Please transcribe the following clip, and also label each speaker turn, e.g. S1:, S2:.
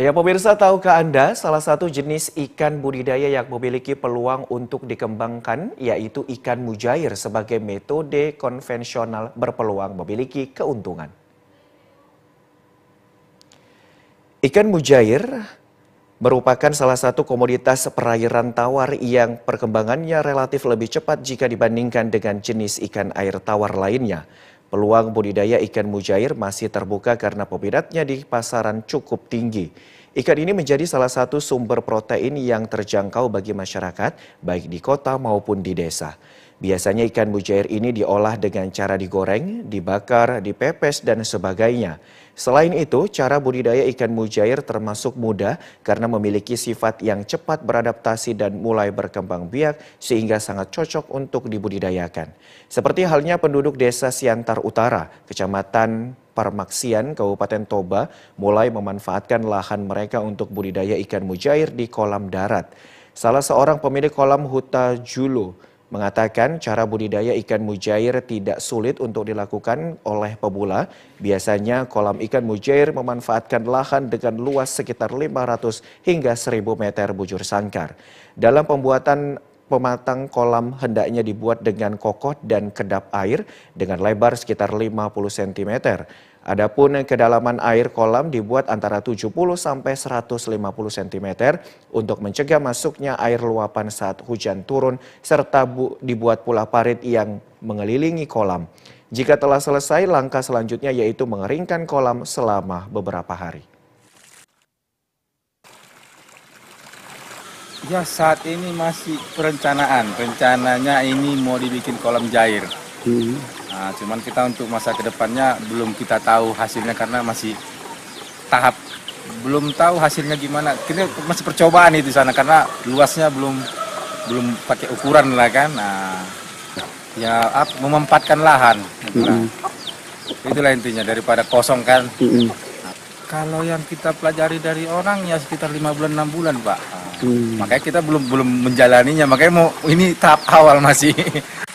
S1: Ya pemirsa, tahukah Anda salah satu jenis ikan budidaya yang memiliki peluang untuk dikembangkan yaitu ikan mujair sebagai metode konvensional berpeluang memiliki keuntungan. Ikan mujair merupakan salah satu komoditas perairan tawar yang perkembangannya relatif lebih cepat jika dibandingkan dengan jenis ikan air tawar lainnya. Peluang budidaya ikan mujair masih terbuka karena peminatnya di pasaran cukup tinggi. Ikan ini menjadi salah satu sumber protein yang terjangkau bagi masyarakat, baik di kota maupun di desa. Biasanya ikan mujair ini diolah dengan cara digoreng, dibakar, dipepes, dan sebagainya. Selain itu, cara budidaya ikan mujair termasuk mudah karena memiliki sifat yang cepat beradaptasi dan mulai berkembang biak sehingga sangat cocok untuk dibudidayakan. Seperti halnya penduduk desa Siantar Utara, kecamatan Parmaksian, Kabupaten Toba mulai memanfaatkan lahan mereka untuk budidaya ikan mujair di kolam darat. Salah seorang pemilik kolam Huta Julu, mengatakan cara budidaya ikan mujair tidak sulit untuk dilakukan oleh pemula. Biasanya kolam ikan mujair memanfaatkan lahan dengan luas sekitar 500 hingga 1000 meter bujur sangkar. Dalam pembuatan pematang kolam hendaknya dibuat dengan kokoh dan kedap air dengan lebar sekitar 50 cm. Adapun kedalaman air kolam dibuat antara 70 sampai 150 cm untuk mencegah masuknya air luapan saat hujan turun serta dibuat pula parit yang mengelilingi kolam. Jika telah selesai, langkah selanjutnya yaitu mengeringkan kolam selama beberapa hari.
S2: Ya saat ini masih perencanaan. Rencananya ini mau dibikin kolam jair. Hmm. Nah, cuman kita untuk masa kedepannya belum kita tahu hasilnya karena masih tahap belum tahu hasilnya gimana. Kita masih percobaan itu sana karena luasnya belum belum pakai ukuran lah kan. Nah, ya up, memempatkan lahan. Itulah. Hmm. Itulah intinya daripada kosong kan. Hmm. kalau yang kita pelajari dari orang ya sekitar lima bulan enam bulan pak Hmm. Makanya kita belum belum menjalaninya, makanya mau ini tahap awal masih.